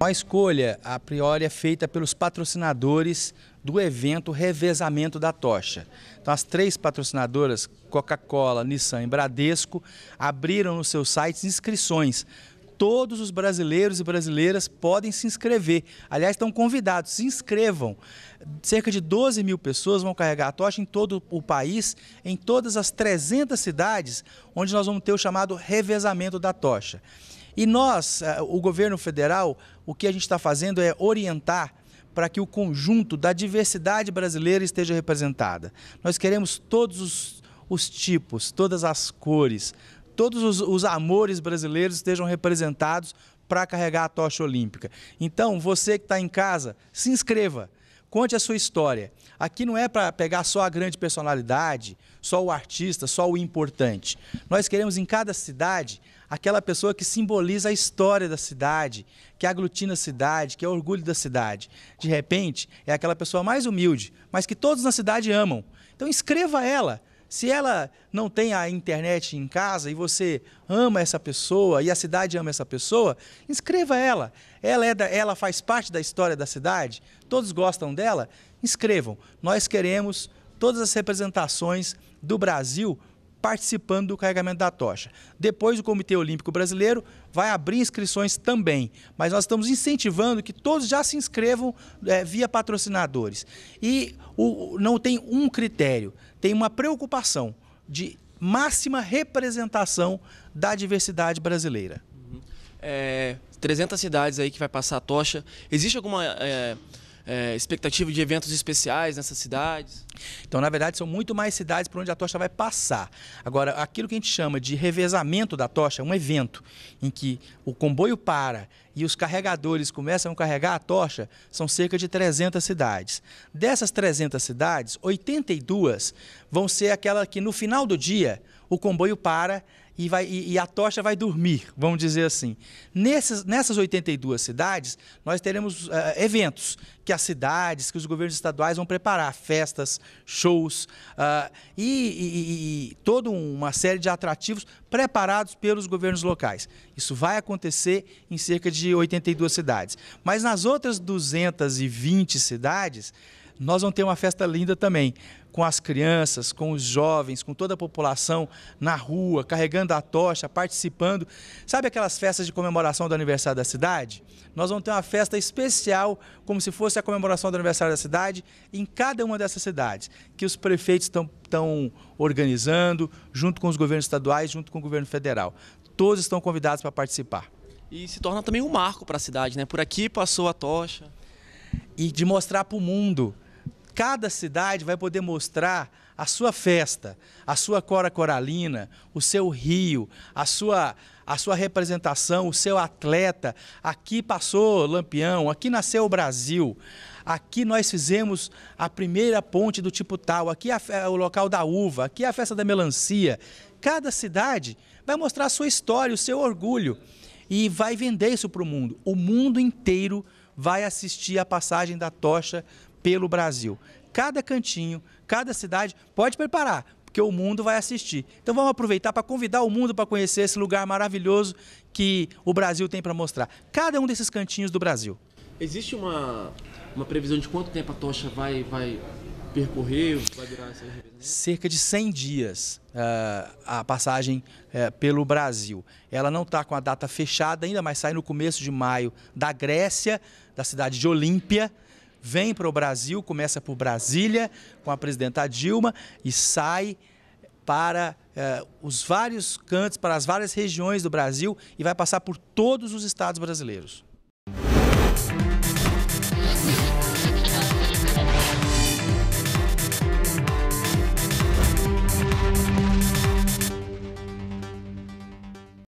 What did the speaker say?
Uma escolha, a priori, é feita pelos patrocinadores do evento Revezamento da Tocha. Então, as três patrocinadoras, Coca-Cola, Nissan e Bradesco, abriram nos seus sites inscrições todos os brasileiros e brasileiras podem se inscrever. Aliás, estão convidados, se inscrevam. Cerca de 12 mil pessoas vão carregar a tocha em todo o país, em todas as 300 cidades, onde nós vamos ter o chamado revezamento da tocha. E nós, eh, o governo federal, o que a gente está fazendo é orientar para que o conjunto da diversidade brasileira esteja representada. Nós queremos todos os, os tipos, todas as cores, todos os, os amores brasileiros estejam representados para carregar a tocha olímpica. Então, você que está em casa, se inscreva. Conte a sua história. Aqui não é para pegar só a grande personalidade, só o artista, só o importante. Nós queremos em cada cidade aquela pessoa que simboliza a história da cidade, que aglutina a cidade, que é orgulho da cidade. De repente, é aquela pessoa mais humilde, mas que todos na cidade amam. Então escreva ela. Se ela não tem a internet em casa e você ama essa pessoa e a cidade ama essa pessoa, inscreva ela. Ela, é da, ela faz parte da história da cidade, todos gostam dela, inscrevam. Nós queremos todas as representações do Brasil participando do carregamento da tocha. Depois, o Comitê Olímpico Brasileiro vai abrir inscrições também, mas nós estamos incentivando que todos já se inscrevam é, via patrocinadores. E o, não tem um critério, tem uma preocupação de máxima representação da diversidade brasileira. Uhum. É, 300 cidades aí que vai passar a tocha. Existe alguma. É é, expectativa de eventos especiais nessas cidades? Então, na verdade, são muito mais cidades por onde a tocha vai passar. Agora, aquilo que a gente chama de revezamento da tocha, é um evento em que o comboio para e os carregadores começam a carregar a tocha, são cerca de 300 cidades. Dessas 300 cidades, 82 vão ser aquela que no final do dia o comboio para e, vai, e, e a tocha vai dormir, vamos dizer assim. nessas nessas 82 cidades, nós teremos uh, eventos que as cidades, que os governos estaduais vão preparar, festas, shows uh, e, e, e toda uma série de atrativos preparados pelos governos locais. Isso vai acontecer em cerca de 82 cidades. Mas nas outras 220 cidades, nós vamos ter uma festa linda também, com as crianças, com os jovens, com toda a população na rua, carregando a tocha, participando. Sabe aquelas festas de comemoração do aniversário da cidade? Nós vamos ter uma festa especial, como se fosse a comemoração do aniversário da cidade, em cada uma dessas cidades, que os prefeitos estão organizando, junto com os governos estaduais, junto com o governo federal. Todos estão convidados para participar. E se torna também um marco para a cidade, né? Por aqui passou a tocha. E de mostrar para o mundo cada cidade vai poder mostrar a sua festa, a sua cora coralina, o seu rio, a sua a sua representação, o seu atleta. Aqui passou Lampião, aqui nasceu o Brasil. Aqui nós fizemos a primeira ponte do tipo tal, aqui é, é o local da uva, aqui é a festa da melancia. Cada cidade vai mostrar a sua história, o seu orgulho e vai vender isso para o mundo. O mundo inteiro vai assistir a passagem da tocha pelo Brasil. Cada cantinho, cada cidade, pode preparar, porque o mundo vai assistir. Então vamos aproveitar para convidar o mundo para conhecer esse lugar maravilhoso que o Brasil tem para mostrar. Cada um desses cantinhos do Brasil. Existe uma, uma previsão de quanto tempo a tocha vai, vai percorrer, vai durar essa Cerca de 100 dias uh, a passagem uh, pelo Brasil. Ela não está com a data fechada ainda, mas sai no começo de maio da Grécia, da cidade de Olímpia vem para o Brasil, começa por Brasília, com a presidenta Dilma, e sai para eh, os vários cantos, para as várias regiões do Brasil e vai passar por todos os estados brasileiros.